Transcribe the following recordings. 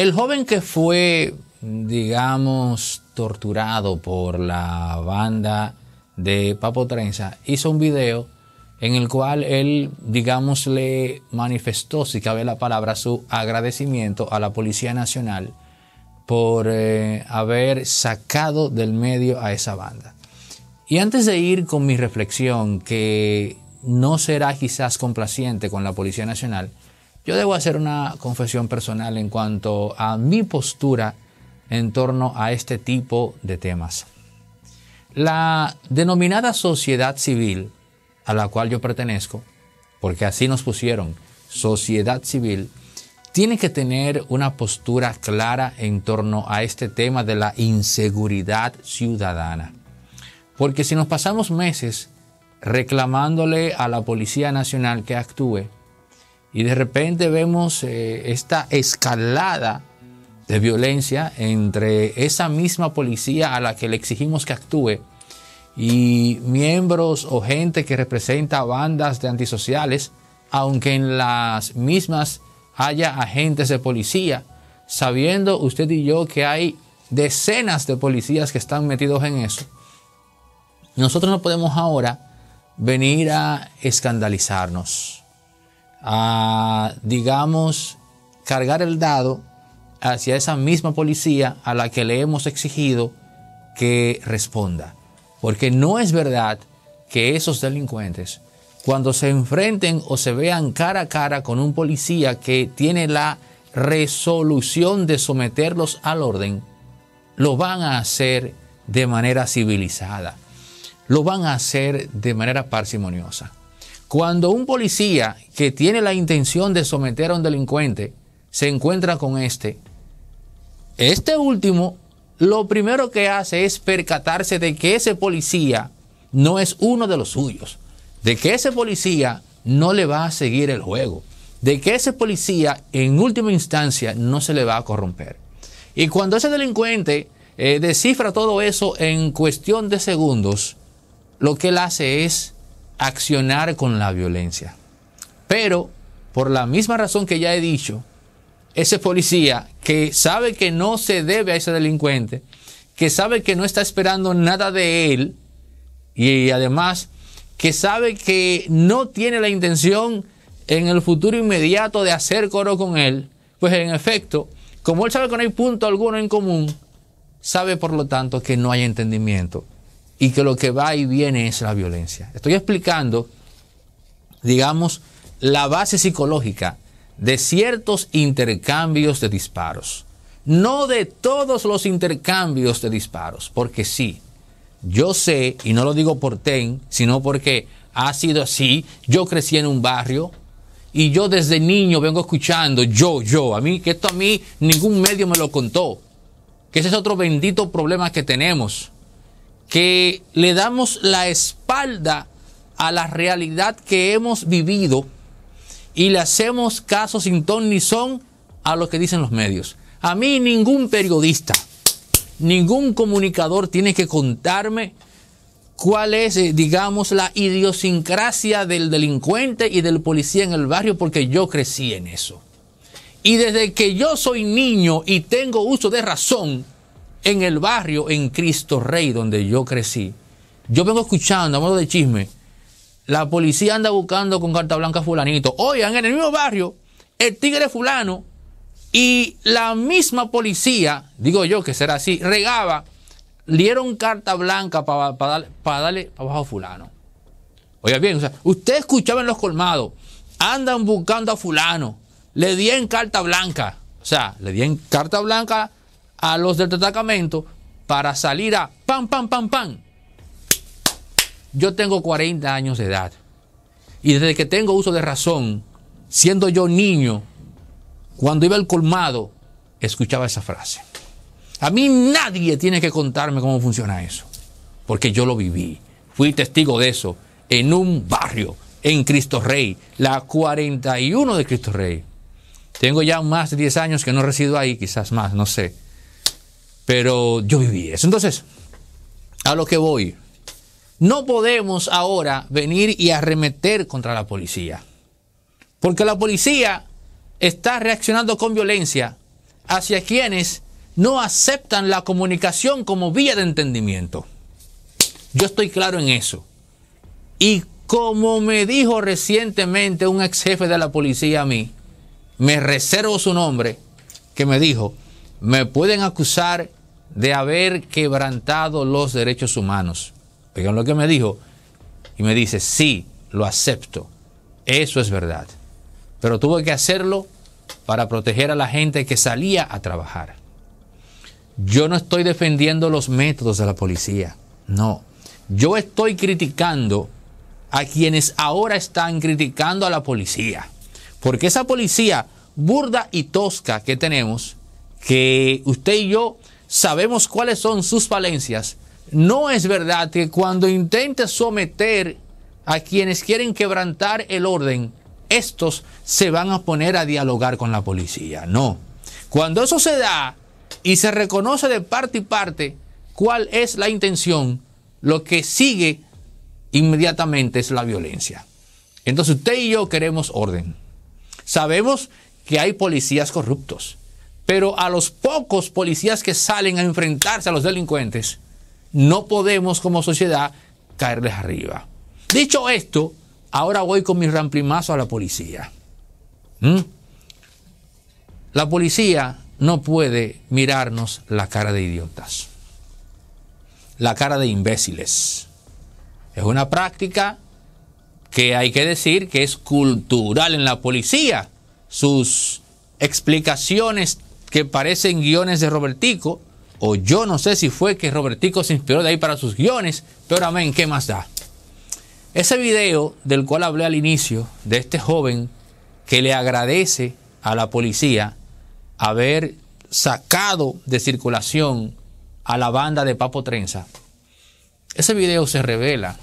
El joven que fue, digamos, torturado por la banda de Papo Trenza hizo un video en el cual él, digamos, le manifestó, si cabe la palabra, su agradecimiento a la Policía Nacional por eh, haber sacado del medio a esa banda. Y antes de ir con mi reflexión, que no será quizás complaciente con la Policía Nacional, yo debo hacer una confesión personal en cuanto a mi postura en torno a este tipo de temas. La denominada sociedad civil a la cual yo pertenezco, porque así nos pusieron, sociedad civil, tiene que tener una postura clara en torno a este tema de la inseguridad ciudadana. Porque si nos pasamos meses reclamándole a la Policía Nacional que actúe, y de repente vemos eh, esta escalada de violencia entre esa misma policía a la que le exigimos que actúe y miembros o gente que representa bandas de antisociales, aunque en las mismas haya agentes de policía, sabiendo usted y yo que hay decenas de policías que están metidos en eso, nosotros no podemos ahora venir a escandalizarnos a, digamos, cargar el dado hacia esa misma policía a la que le hemos exigido que responda. Porque no es verdad que esos delincuentes, cuando se enfrenten o se vean cara a cara con un policía que tiene la resolución de someterlos al orden, lo van a hacer de manera civilizada, lo van a hacer de manera parsimoniosa. Cuando un policía que tiene la intención de someter a un delincuente se encuentra con este, este último lo primero que hace es percatarse de que ese policía no es uno de los suyos, de que ese policía no le va a seguir el juego, de que ese policía en última instancia no se le va a corromper. Y cuando ese delincuente eh, descifra todo eso en cuestión de segundos, lo que él hace es accionar con la violencia. Pero, por la misma razón que ya he dicho, ese policía que sabe que no se debe a ese delincuente, que sabe que no está esperando nada de él, y además que sabe que no tiene la intención en el futuro inmediato de hacer coro con él, pues en efecto, como él sabe que no hay punto alguno en común, sabe por lo tanto que no hay entendimiento y que lo que va y viene es la violencia. Estoy explicando, digamos, la base psicológica de ciertos intercambios de disparos. No de todos los intercambios de disparos, porque sí, yo sé, y no lo digo por ten, sino porque ha sido así, yo crecí en un barrio y yo desde niño vengo escuchando, yo, yo, a mí, que esto a mí ningún medio me lo contó, que ese es otro bendito problema que tenemos que le damos la espalda a la realidad que hemos vivido y le hacemos caso sin ton ni son a lo que dicen los medios. A mí ningún periodista, ningún comunicador tiene que contarme cuál es, eh, digamos, la idiosincrasia del delincuente y del policía en el barrio, porque yo crecí en eso. Y desde que yo soy niño y tengo uso de razón, en el barrio en Cristo Rey, donde yo crecí, yo vengo escuchando, a modo de chisme, la policía anda buscando con carta blanca a fulanito. Oigan, en el mismo barrio, el tigre fulano y la misma policía, digo yo que será así, regaba, dieron carta blanca para darle para abajo a fulano. Oiga bien, o sea, usted escuchaba en los colmados, andan buscando a fulano, le dieron carta blanca. O sea, le dieron carta blanca a los del destacamento para salir a pam, pam, pam, pam. Yo tengo 40 años de edad y desde que tengo uso de razón, siendo yo niño, cuando iba al colmado, escuchaba esa frase. A mí nadie tiene que contarme cómo funciona eso, porque yo lo viví. Fui testigo de eso en un barrio, en Cristo Rey, la 41 de Cristo Rey. Tengo ya más de 10 años que no resido ahí, quizás más, no sé. Pero yo viví eso. Entonces, a lo que voy. No podemos ahora venir y arremeter contra la policía. Porque la policía está reaccionando con violencia hacia quienes no aceptan la comunicación como vía de entendimiento. Yo estoy claro en eso. Y como me dijo recientemente un ex jefe de la policía a mí, me reservo su nombre, que me dijo, me pueden acusar de haber quebrantado los derechos humanos. Pero lo que me dijo y me dice, sí, lo acepto. Eso es verdad. Pero tuve que hacerlo para proteger a la gente que salía a trabajar. Yo no estoy defendiendo los métodos de la policía. No. Yo estoy criticando a quienes ahora están criticando a la policía. Porque esa policía burda y tosca que tenemos, que usted y yo sabemos cuáles son sus falencias. No es verdad que cuando intenta someter a quienes quieren quebrantar el orden, estos se van a poner a dialogar con la policía. No. Cuando eso se da y se reconoce de parte y parte cuál es la intención, lo que sigue inmediatamente es la violencia. Entonces usted y yo queremos orden. Sabemos que hay policías corruptos. Pero a los pocos policías que salen a enfrentarse a los delincuentes, no podemos como sociedad caerles arriba. Dicho esto, ahora voy con mi ramplimazo a la policía. ¿Mm? La policía no puede mirarnos la cara de idiotas, la cara de imbéciles. Es una práctica que hay que decir que es cultural en la policía. Sus explicaciones que parecen guiones de Robertico, o yo no sé si fue que Robertico se inspiró de ahí para sus guiones, pero amén, ¿qué más da? Ese video del cual hablé al inicio, de este joven que le agradece a la policía haber sacado de circulación a la banda de Papo Trenza, ese video se revela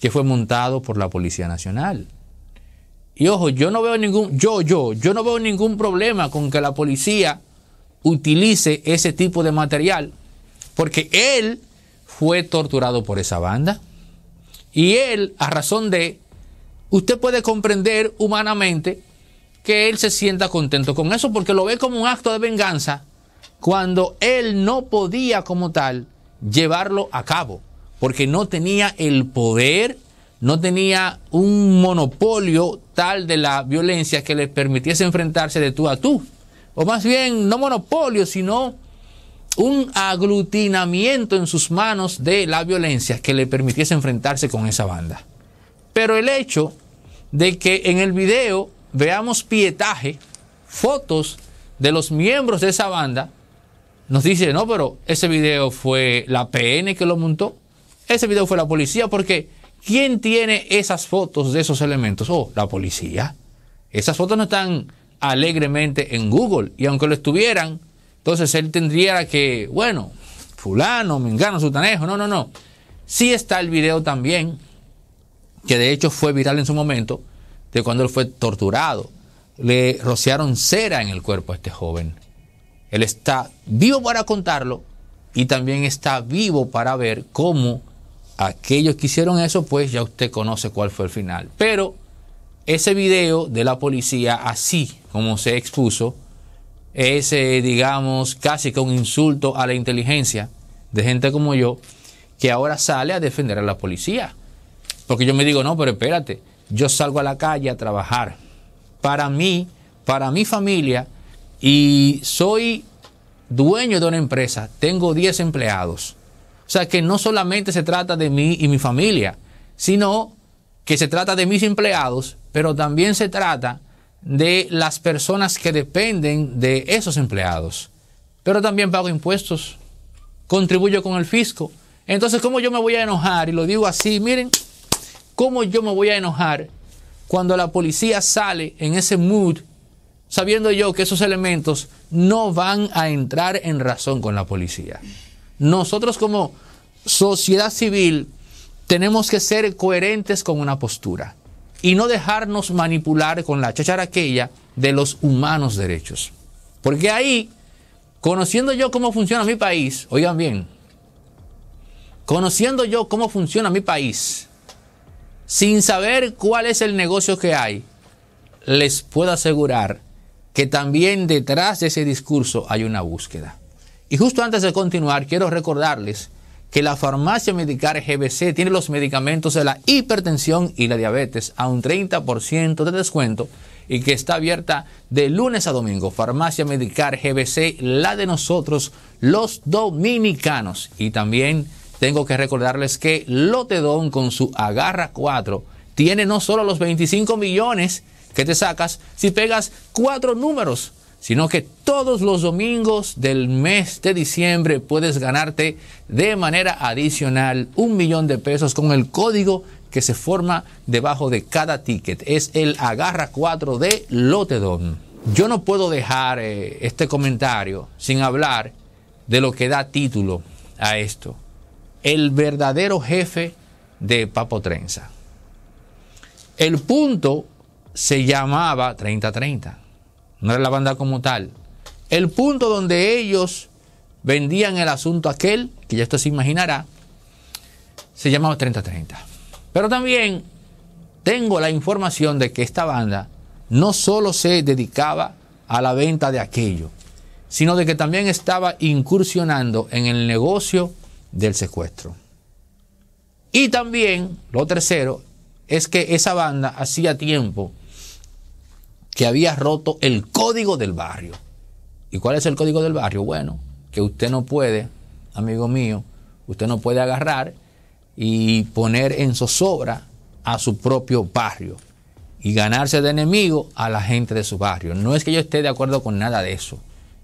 que fue montado por la Policía Nacional. Y ojo, yo no veo ningún, yo, yo, yo no veo ningún problema con que la policía utilice ese tipo de material, porque él fue torturado por esa banda. Y él, a razón de, usted puede comprender humanamente que él se sienta contento con eso, porque lo ve como un acto de venganza, cuando él no podía como tal llevarlo a cabo, porque no tenía el poder no tenía un monopolio tal de la violencia que le permitiese enfrentarse de tú a tú. O más bien, no monopolio, sino un aglutinamiento en sus manos de la violencia que le permitiese enfrentarse con esa banda. Pero el hecho de que en el video veamos pietaje, fotos de los miembros de esa banda, nos dice, no, pero ese video fue la PN que lo montó, ese video fue la policía, porque ¿Quién tiene esas fotos de esos elementos? Oh, la policía. Esas fotos no están alegremente en Google. Y aunque lo estuvieran, entonces él tendría que, bueno, fulano, mengano, sutanejo. No, no, no. Sí está el video también, que de hecho fue viral en su momento, de cuando él fue torturado. Le rociaron cera en el cuerpo a este joven. Él está vivo para contarlo y también está vivo para ver cómo aquellos que hicieron eso, pues ya usted conoce cuál fue el final. Pero ese video de la policía, así como se expuso, ese eh, digamos, casi que un insulto a la inteligencia de gente como yo, que ahora sale a defender a la policía. Porque yo me digo, no, pero espérate, yo salgo a la calle a trabajar. Para mí, para mi familia, y soy dueño de una empresa, tengo 10 empleados o sea que no solamente se trata de mí y mi familia, sino que se trata de mis empleados, pero también se trata de las personas que dependen de esos empleados. Pero también pago impuestos, contribuyo con el fisco. Entonces, ¿cómo yo me voy a enojar? Y lo digo así, miren, ¿cómo yo me voy a enojar cuando la policía sale en ese mood, sabiendo yo que esos elementos no van a entrar en razón con la policía? nosotros como sociedad civil tenemos que ser coherentes con una postura y no dejarnos manipular con la chachara aquella de los humanos derechos. Porque ahí, conociendo yo cómo funciona mi país, oigan bien, conociendo yo cómo funciona mi país, sin saber cuál es el negocio que hay, les puedo asegurar que también detrás de ese discurso hay una búsqueda. Y justo antes de continuar, quiero recordarles que la farmacia Medicar GBC tiene los medicamentos de la hipertensión y la diabetes a un 30% de descuento y que está abierta de lunes a domingo. Farmacia Medicar GBC, la de nosotros, los dominicanos. Y también tengo que recordarles que Lotedón con su Agarra 4 tiene no solo los 25 millones que te sacas si pegas cuatro números sino que todos los domingos del mes de diciembre puedes ganarte de manera adicional un millón de pesos con el código que se forma debajo de cada ticket. Es el agarra 4 de lotedón. Yo no puedo dejar eh, este comentario sin hablar de lo que da título a esto. El verdadero jefe de Papo Trenza. El punto se llamaba 3030 no era la banda como tal. El punto donde ellos vendían el asunto aquel, que ya esto se imaginará, se llamaba 3030. Pero también tengo la información de que esta banda no solo se dedicaba a la venta de aquello, sino de que también estaba incursionando en el negocio del secuestro. Y también, lo tercero, es que esa banda hacía tiempo que había roto el código del barrio. ¿Y cuál es el código del barrio? Bueno, que usted no puede, amigo mío, usted no puede agarrar y poner en zozobra a su propio barrio y ganarse de enemigo a la gente de su barrio. No es que yo esté de acuerdo con nada de eso.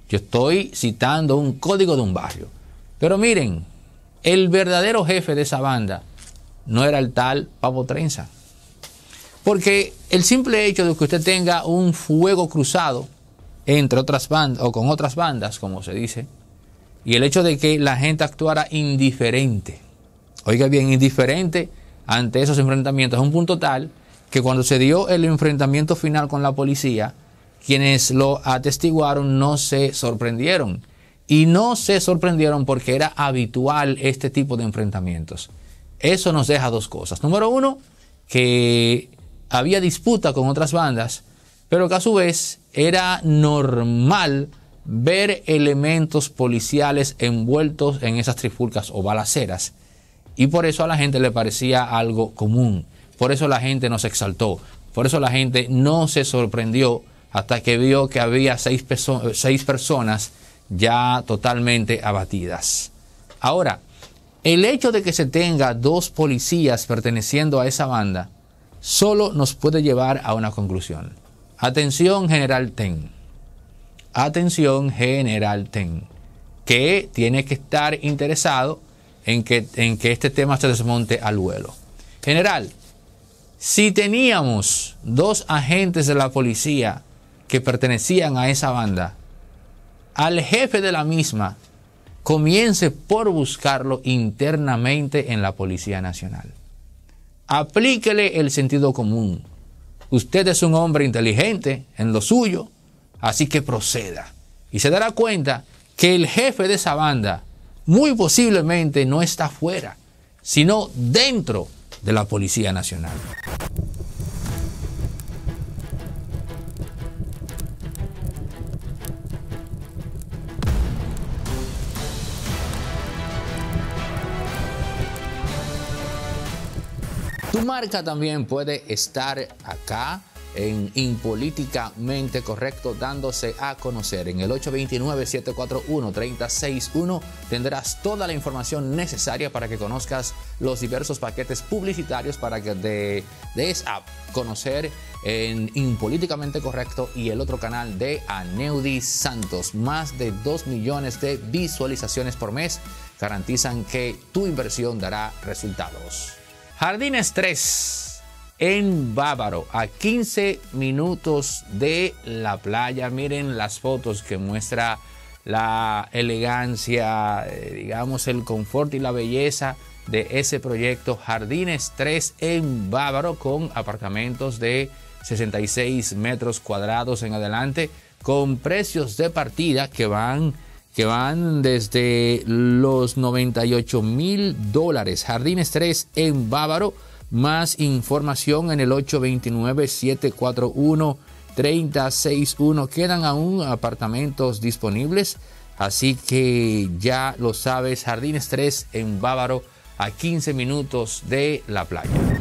Yo estoy citando un código de un barrio. Pero miren, el verdadero jefe de esa banda no era el tal Pavo Trenza. Porque el simple hecho de que usted tenga un fuego cruzado entre otras bandas o con otras bandas, como se dice, y el hecho de que la gente actuara indiferente, oiga bien, indiferente ante esos enfrentamientos, es un punto tal que cuando se dio el enfrentamiento final con la policía, quienes lo atestiguaron no se sorprendieron. Y no se sorprendieron porque era habitual este tipo de enfrentamientos. Eso nos deja dos cosas. Número uno, que había disputa con otras bandas, pero que a su vez era normal ver elementos policiales envueltos en esas trifulcas o balaceras. Y por eso a la gente le parecía algo común. Por eso la gente no se exaltó. Por eso la gente no se sorprendió hasta que vio que había seis, seis personas ya totalmente abatidas. Ahora, el hecho de que se tenga dos policías perteneciendo a esa banda solo nos puede llevar a una conclusión. Atención general ten. Atención general ten. Que tiene que estar interesado en que, en que este tema se desmonte al vuelo. General, si teníamos dos agentes de la policía que pertenecían a esa banda, al jefe de la misma comience por buscarlo internamente en la Policía Nacional aplíquele el sentido común. Usted es un hombre inteligente en lo suyo, así que proceda. Y se dará cuenta que el jefe de esa banda muy posiblemente no está fuera, sino dentro de la Policía Nacional. Tu marca también puede estar acá en Impolíticamente Correcto, dándose a conocer. En el 829 741 361 tendrás toda la información necesaria para que conozcas los diversos paquetes publicitarios para que te des a conocer en Impolíticamente Correcto y el otro canal de Aneudi Santos. Más de 2 millones de visualizaciones por mes garantizan que tu inversión dará resultados. Jardines 3 en Bávaro, a 15 minutos de la playa. Miren las fotos que muestra la elegancia, eh, digamos el confort y la belleza de ese proyecto Jardines 3 en Bávaro con apartamentos de 66 metros cuadrados en adelante con precios de partida que van que van desde los 98 mil dólares. Jardines 3 en Bávaro. Más información en el 829 741 361 Quedan aún apartamentos disponibles. Así que ya lo sabes, Jardines 3 en Bávaro, a 15 minutos de la playa.